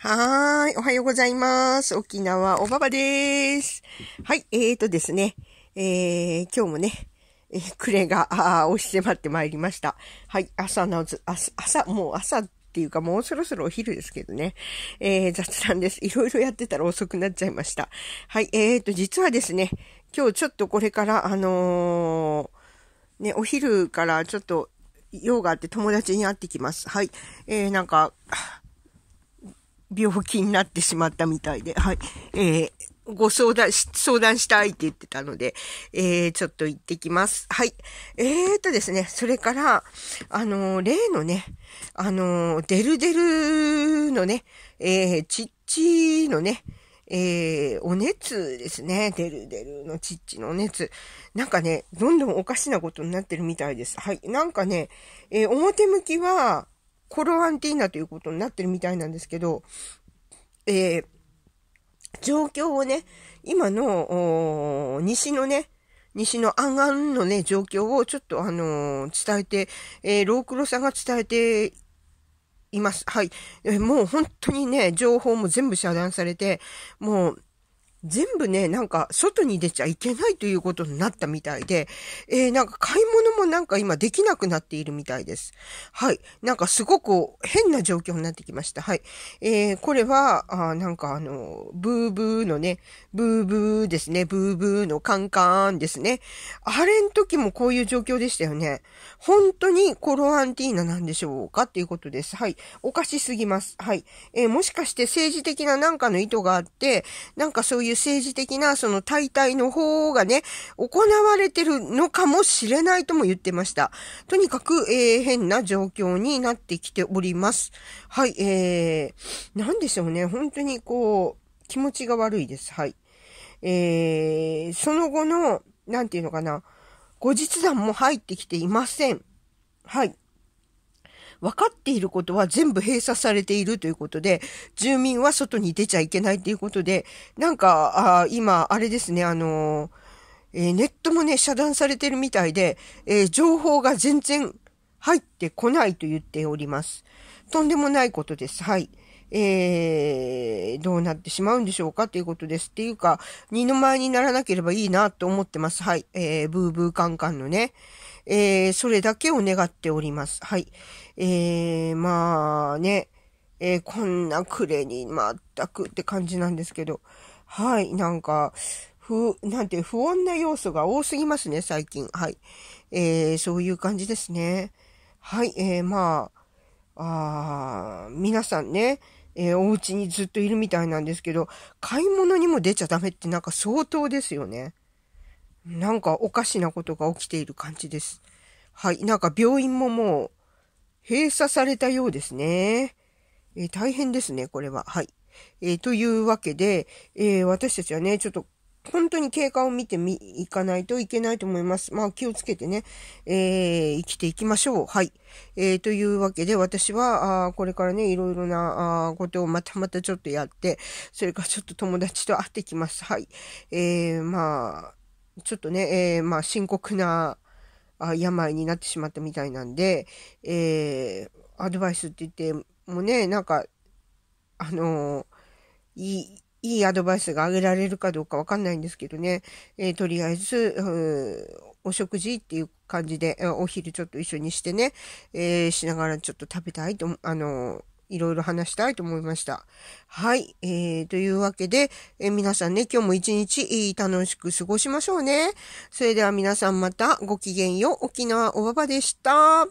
はーい。おはようございます。沖縄おばばです。はい。えーとですね。えー、今日もね、えー、レれが、あ押し迫ってまいりました。はい。朝のず、朝、朝もう朝っていうかもうそろそろお昼ですけどね。えー、雑談です。いろいろやってたら遅くなっちゃいました。はい。えーと、実はですね、今日ちょっとこれから、あのー、ね、お昼からちょっと用があって友達に会ってきます。はい。えー、なんか、病気になってしまったみたいで、はい。えー、ご相談し、相談したいって言ってたので、えー、ちょっと行ってきます。はい。えーとですね、それから、あのー、例のね、あのー、デルデルのね、えー、ちっちのね、えー、お熱ですね。デルデルのチッチのお熱。なんかね、どんどんおかしなことになってるみたいです。はい。なんかね、えー、表向きは、コロアンティーナということになってるみたいなんですけど、えー、状況をね、今の、西のね、西のアンアンのね、状況をちょっとあのー、伝えて、えー、ロークロさんが伝えています。はい。もう本当にね、情報も全部遮断されて、もう、全部ね、なんか外に出ちゃいけないということになったみたいで、えー、なんか買い物もなんか今できなくなっているみたいです。はい。なんかすごく変な状況になってきました。はい。えー、これは、あなんかあの、ブーブーのね、ブーブーですね、ブーブーのカンカーンですね。あれん時もこういう状況でしたよね。本当にコロアンティーナなんでしょうかっていうことです。はい。おかしすぎます。はい。えー、もしかして政治的ななんかの意図があって、なんかそういう政治的なその大体の方がね、行われてるのかもしれないとも言ってました。とにかく、えー、変な状況になってきております。はい、えー、なんでしょうね。本当にこう、気持ちが悪いです。はい。えー、その後の、なんていうのかな、後日談も入ってきていません。はい。分かっていることは全部閉鎖されているということで、住民は外に出ちゃいけないということで、なんか、あ今、あれですね、あのえー、ネットもね、遮断されてるみたいで、えー、情報が全然入ってこないと言っております。とんでもないことです。はい。えー、どうなってしまうんでしょうかということです。っていうか、二の前にならなければいいなと思ってます。はい。えー、ブーブーカンカンのね。えー、それだけを願っております。はい。えー、まあね、えー、こんな暮れに全くって感じなんですけど、はい、なんか、不、なんて不穏な要素が多すぎますね、最近。はい。えー、そういう感じですね。はい、えー、まあ、あ皆さんね、えー、お家にずっといるみたいなんですけど、買い物にも出ちゃダメってなんか相当ですよね。なんかおかしなことが起きている感じです。はい。なんか病院ももう閉鎖されたようですね。えー、大変ですね、これは。はい。えー、というわけで、えー、私たちはね、ちょっと本当に経過を見てみ、いかないといけないと思います。まあ気をつけてね、えー、生きていきましょう。はい。えー、というわけで私は、あこれからね、いろいろなあことをまたまたちょっとやって、それからちょっと友達と会ってきます。はい。えー、まあ、ちょっとね、えー、まあ、深刻なあ病になってしまったみたいなんで、えー、アドバイスって言ってもね、なんか、あのー、いい、いいアドバイスがあげられるかどうかわかんないんですけどね、えー、とりあえず、お食事っていう感じで、お昼ちょっと一緒にしてね、えー、しながらちょっと食べたいと、あのーいろいろ話したいと思いました。はい。えー、というわけで、えー、皆さんね、今日も一日楽しく過ごしましょうね。それでは皆さんまたごきげんよう。沖縄おばばでした。